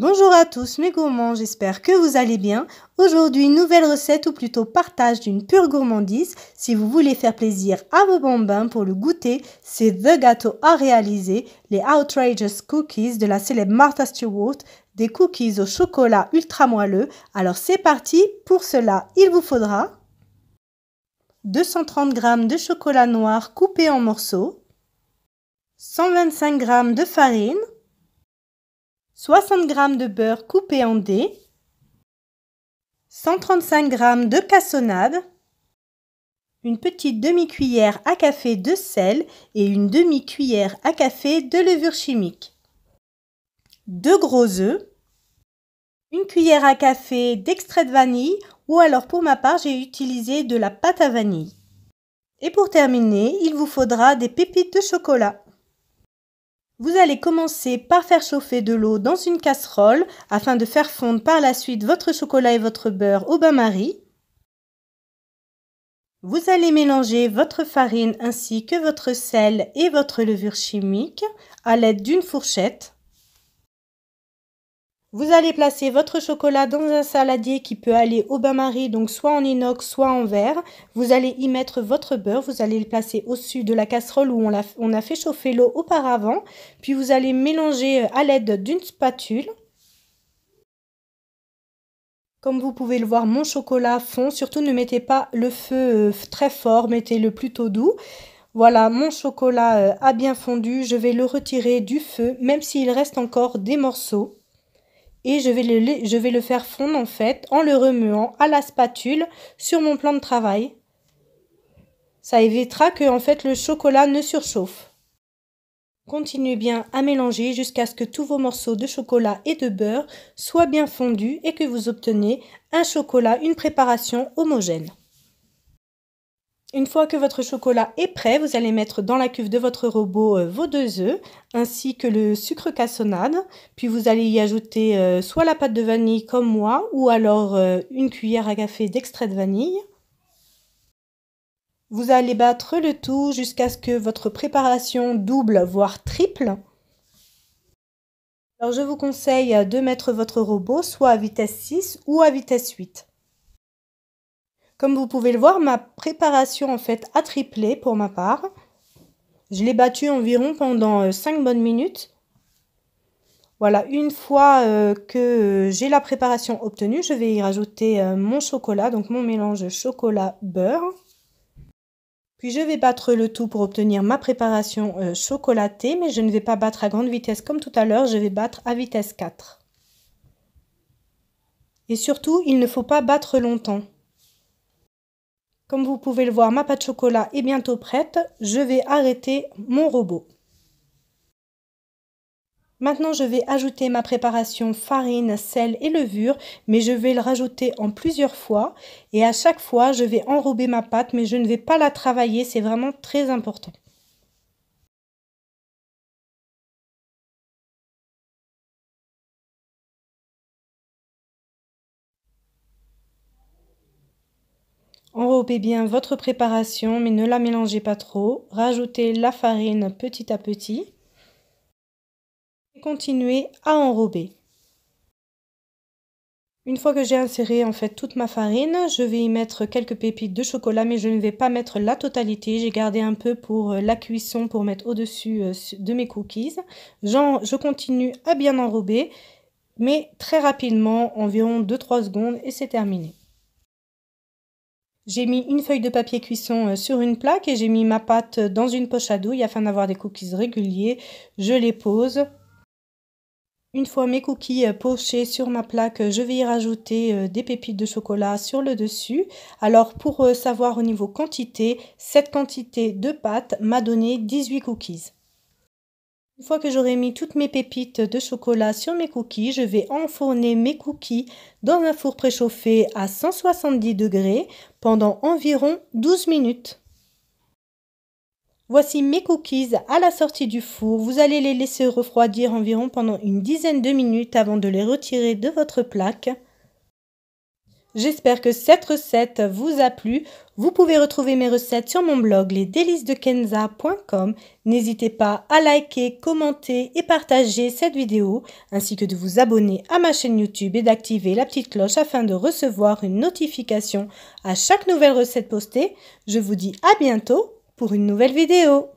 Bonjour à tous mes gourmands, j'espère que vous allez bien. Aujourd'hui, nouvelle recette ou plutôt partage d'une pure gourmandise. Si vous voulez faire plaisir à vos bambins pour le goûter, c'est The Gâteau à réaliser, les Outrageous Cookies de la célèbre Martha Stewart, des cookies au chocolat ultra moelleux. Alors c'est parti, pour cela, il vous faudra 230 g de chocolat noir coupé en morceaux, 125 g de farine, 60 g de beurre coupé en dés, 135 g de cassonade, une petite demi-cuillère à café de sel et une demi-cuillère à café de levure chimique, 2 gros œufs, une cuillère à café d'extrait de vanille ou alors pour ma part j'ai utilisé de la pâte à vanille. Et pour terminer, il vous faudra des pépites de chocolat. Vous allez commencer par faire chauffer de l'eau dans une casserole afin de faire fondre par la suite votre chocolat et votre beurre au bain-marie. Vous allez mélanger votre farine ainsi que votre sel et votre levure chimique à l'aide d'une fourchette. Vous allez placer votre chocolat dans un saladier qui peut aller au bain-marie, donc soit en inox, soit en verre. Vous allez y mettre votre beurre, vous allez le placer au-dessus de la casserole où on, a, on a fait chauffer l'eau auparavant. Puis vous allez mélanger euh, à l'aide d'une spatule. Comme vous pouvez le voir, mon chocolat fond. Surtout ne mettez pas le feu euh, très fort, mettez-le plutôt doux. Voilà, mon chocolat euh, a bien fondu. Je vais le retirer du feu, même s'il reste encore des morceaux et je vais, le, faire fondre en fait en le remuant à la spatule sur mon plan de travail. Ça évitera que en fait le chocolat ne surchauffe. Continuez bien à mélanger jusqu'à ce que tous vos morceaux de chocolat et de beurre soient bien fondus et que vous obtenez un chocolat, une préparation homogène. Une fois que votre chocolat est prêt, vous allez mettre dans la cuve de votre robot euh, vos deux œufs ainsi que le sucre cassonade. Puis vous allez y ajouter euh, soit la pâte de vanille comme moi ou alors euh, une cuillère à café d'extrait de vanille. Vous allez battre le tout jusqu'à ce que votre préparation double voire triple. je vous conseille de mettre votre robot soit à vitesse 6 ou à vitesse 8. Comme vous pouvez le voir, ma préparation en fait a triplé pour ma part. Je l'ai battue environ pendant 5 euh, bonnes minutes. Voilà, une fois euh, que euh, j'ai la préparation obtenue, je vais y rajouter mon chocolat, donc mon mélange chocolat-beurre. Puis je vais battre le tout pour obtenir ma préparation chocolatée, mais je ne vais pas battre à grande vitesse comme tout à l'heure, je vais battre à vitesse 4. Et surtout, il ne faut pas battre longtemps. Comme vous pouvez le voir, ma pâte chocolat est bientôt prête. Je vais arrêter mon robot. Maintenant, je vais ajouter ma préparation farine, sel et levure, mais je vais le rajouter en plusieurs fois. Et à chaque fois, je vais enrober ma pâte, mais je ne vais pas la travailler, c'est vraiment très important. Enrobez bien votre préparation, mais ne la mélangez pas trop. Rajoutez la farine petit à petit. Et continuez à enrober. Une fois que j'ai inséré en fait toute ma farine, je vais y mettre quelques pépites de chocolat, mais je ne vais pas mettre la totalité. J'ai gardé un peu pour euh, la cuisson pour mettre au-dessus euh, de mes cookies. je continue à bien enrober, mais très rapidement, environ 2-3 secondes, et c'est terminé. J'ai mis une feuille de papier cuisson euh, sur une plaque et j'ai mis ma pâte dans une poche à douille afin d'avoir des cookies réguliers. Je les pose. Une fois mes cookies euh, pochés sur ma plaque, je vais y rajouter euh, des pépites de chocolat sur le dessus. Alors pour savoir au niveau quantité, cette quantité de pâte m'a donné 18 cookies. Une fois que j'aurai mis toutes mes pépites de chocolat sur mes cookies, je vais enfourner mes cookies dans un four préchauffé à 170 degrés pendant environ 12 minutes. Voici mes cookies à la sortie du four. Vous allez les laisser refroidir environ pendant une dizaine de minutes avant de les retirer de votre plaque. J'espère que cette recette vous a plu. Vous pouvez retrouver mes recettes sur mon blog lesdélicesdekenza.com. N'hésitez pas à liker, commenter et partager cette vidéo, ainsi que de vous abonner à ma chaîne YouTube et d'activer la petite cloche afin de recevoir une notification à chaque nouvelle recette postée. Je vous dis à bientôt pour une nouvelle vidéo.